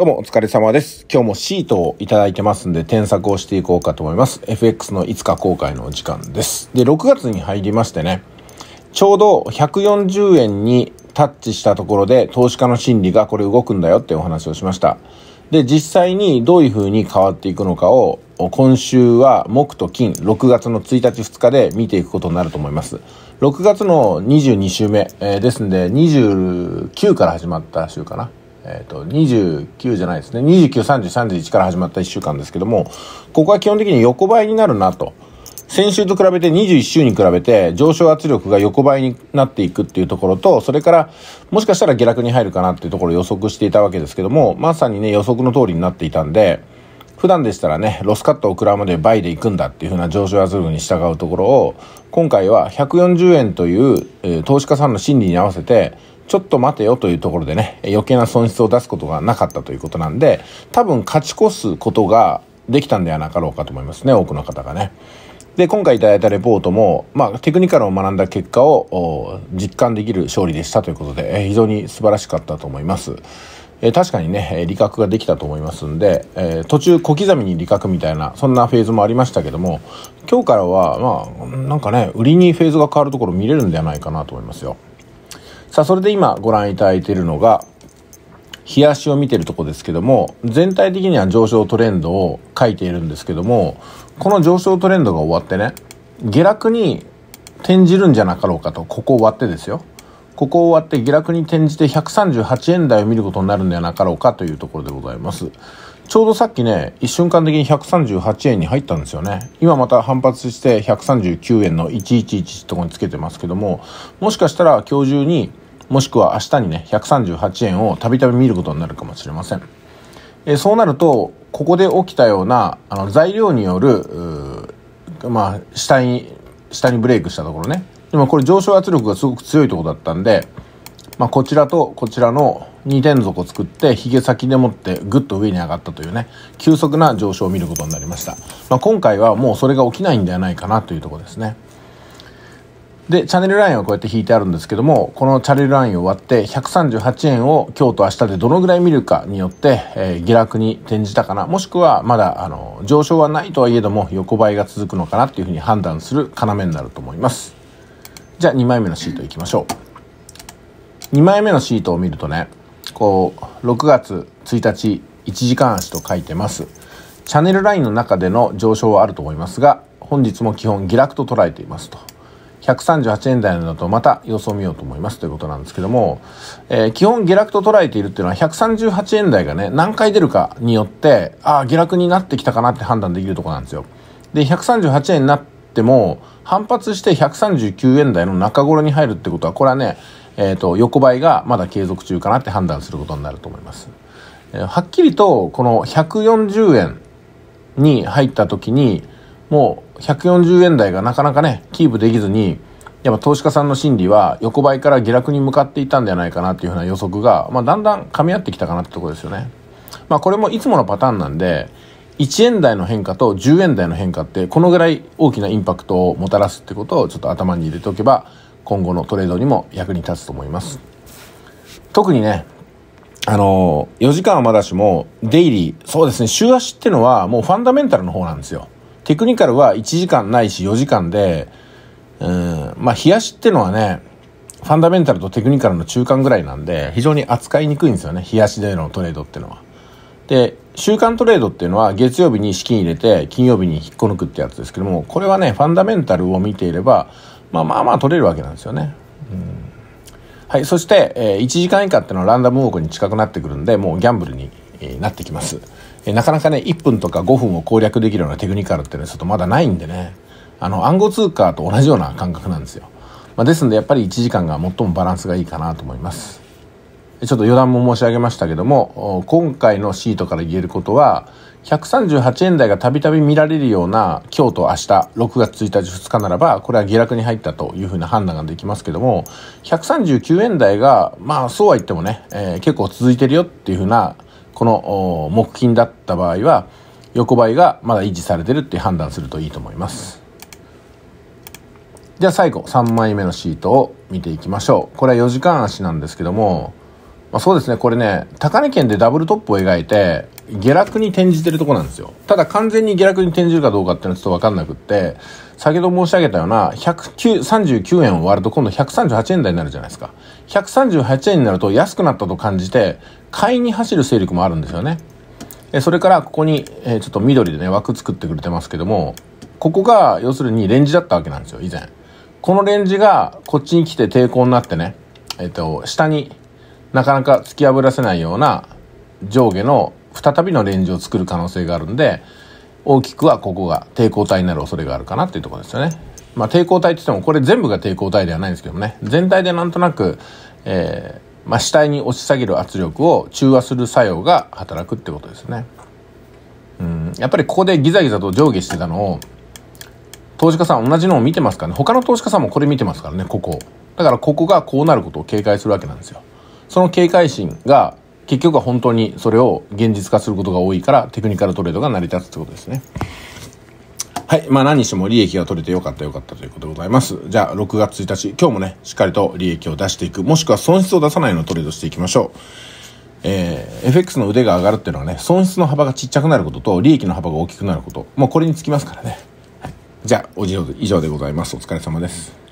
どうもお疲れ様です。今日もシートをいただいてますんで、添削をしていこうかと思います。FX のいつか公開の時間です。で、6月に入りましてね、ちょうど140円にタッチしたところで、投資家の心理がこれ動くんだよってお話をしました。で、実際にどういう風に変わっていくのかを、今週は木と金、6月の1日2日で見ていくことになると思います。6月の22週目、えー、ですんで、29から始まった週かな。えーと、29じゃないですね293031から始まった1週間ですけどもここは基本的に横ばいになるなと先週と比べて21週に比べて上昇圧力が横ばいになっていくっていうところとそれからもしかしたら下落に入るかなっていうところを予測していたわけですけどもまさにね予測の通りになっていたんで普段でしたらね、ロスカットを食らうまで倍で行くんだっていう風な上昇圧力に従うところを、今回は140円という、えー、投資家さんの心理に合わせて、ちょっと待てよというところでね、余計な損失を出すことがなかったということなんで、多分勝ち越すことができたんではなかろうかと思いますね、多くの方がね。で、今回いただいたレポートも、まあ、テクニカルを学んだ結果を実感できる勝利でしたということで、え非常に素晴らしかったと思います。え確かにね、理覚ができたと思いますんで、え途中小刻みに理覚みたいな、そんなフェーズもありましたけども、今日からは、まあ、なんかね、売りにフェーズが変わるところ見れるんではないかなと思いますよ。さあ、それで今ご覧いただいているのが、冷やしを見ているところですけども、全体的には上昇トレンドを書いているんですけども、この上昇トレンドが終わってね、下落に転じるんじゃなかろうかと、ここ終わってですよ。ここ終わって下落に転じて138円台を見ることになるんではなかろうかというところでございます。ちょうどさっきね、一瞬間的に138円に入ったんですよね。今また反発して139円の111とこにつけてますけども、もしかしたら今日中に、もしくは明日にね、138円をたびたび見ることになるかもしれません。えそうなると、ここで起きたような、あの、材料による、まあ、下に、下にブレイクしたところね。でもこれ上昇圧力がすごく強いところだったんで、まあ、こちらとこちらの2連続を作ってヒゲ先でもってぐっと上に上がったというね急速な上昇を見ることになりました、まあ、今回はもうそれが起きないんではないかなというとこですねでチャンネルラインはこうやって引いてあるんですけどもこのチャンネルラインを割って138円を今日と明日でどのぐらい見るかによって、えー、下落に転じたかなもしくはまだあの上昇はないとはいえども横ばいが続くのかなっていうふうに判断する要になると思いますじゃあ2枚目のシートいきましょう2枚目のシートを見るとねこう6月1日1時間足と書いてますチャンネルラインの中での上昇はあると思いますが本日も基本下落と捉えていますと138円台などとまた様子を見ようと思いますということなんですけども、えー、基本下落と捉えているっていうのは138円台がね何回出るかによってああ下落になってきたかなって判断できるとこなんですよで138円になっても反発して139円台の中頃に入るってことはこれはねえっ、ー、と、横ばいがまだ継続中かなって判断することになると思います。えー、はっきりと、この140円に入った時に、もう140円台がなかなかね、キープできずに、やっぱ投資家さんの心理は横ばいから下落に向かっていたんじゃないかなっていうふうな予測が、まあ、だんだん噛み合ってきたかなってとこですよね。まあ、これもいつものパターンなんで、1円台の変化と10円台の変化ってこのぐらい大きなインパクトをもたらすってことをちょっと頭に入れておけば今後のトレードにも役に立つと思います特にねあの4時間はまだしもデイリーそうですね週足ってのはもうファンダメンタルの方なんですよテクニカルは1時間ないし4時間でうんまあ日足ってのはねファンダメンタルとテクニカルの中間ぐらいなんで非常に扱いにくいんですよね日足でのトレードってのはで週間トレードっていうのは月曜日に資金入れて金曜日に引っこ抜くってやつですけどもこれはねファンダメンタルを見ていればまあまあまあ取れるわけなんですよね。うんはい、そして、えー、1時間以下っていうのはランダムウォークに近くなってくるんでもうギャンブルに、えー、なってきます、えー、なかなかね1分とか5分を攻略できるようなテクニカルっていうのはちょっとまだないんでねあの暗号通貨と同じような感覚なんですよ、まあ、ですんでやっぱり1時間が最もバランスがいいかなと思いますちょっと余談も申し上げましたけども今回のシートから言えることは138円台がたびたび見られるような今日と明日6月1日2日ならばこれは下落に入ったというふうな判断ができますけども139円台がまあそうは言ってもね、えー、結構続いてるよっていうふうなこの木金だった場合は横ばいがまだ維持されてるって判断するといいと思いますじゃあ最後3枚目のシートを見ていきましょうこれは4時間足なんですけどもまあ、そうですねこれね高値圏でダブルトップを描いて下落に転じてるとこなんですよ。ただ完全に下落に転じるかどうかっていうのはちょっとわかんなくって、先ほど申し上げたような、139円を割ると今度138円台になるじゃないですか。138円になると安くなったと感じて、買いに走る勢力もあるんですよね。それからここに、えー、ちょっと緑でね、枠作ってくれてますけども、ここが要するにレンジだったわけなんですよ、以前。このレンジがこっちに来て抵抗になってね、えっ、ー、と、下になかなか突き破らせないような上下の再びのレンジを作る可能性があるんで大きくはここが抵抗体になる恐れがあるかなっていうところですよね。まあ、抵抗体って言ってもこれ全部が抵抗体ではないんですけどもね全体でなんとなく、えーまあ、死体に押し下げる圧力を中和する作用が働くってことですね。うんやっぱりここでギザギザと上下してたのを投資家さん同じのを見てますからね他の投資家さんもこれ見てますからねここだからここがこうなることを警戒するわけなんですよその警戒心が結局は本当にそれを現実化することが多いからテクニカルトレードが成り立つってことですね。はい。まあ何にしても利益が取れてよかったよかったということでございます。じゃあ6月1日、今日もね、しっかりと利益を出していく、もしくは損失を出さないのをトレードしていきましょう。えー、FX の腕が上がるっていうのはね、損失の幅がちっちゃくなることと、利益の幅が大きくなること、もうこれにつきますからね。はい、じゃあ、お以上でございます。お疲れ様です。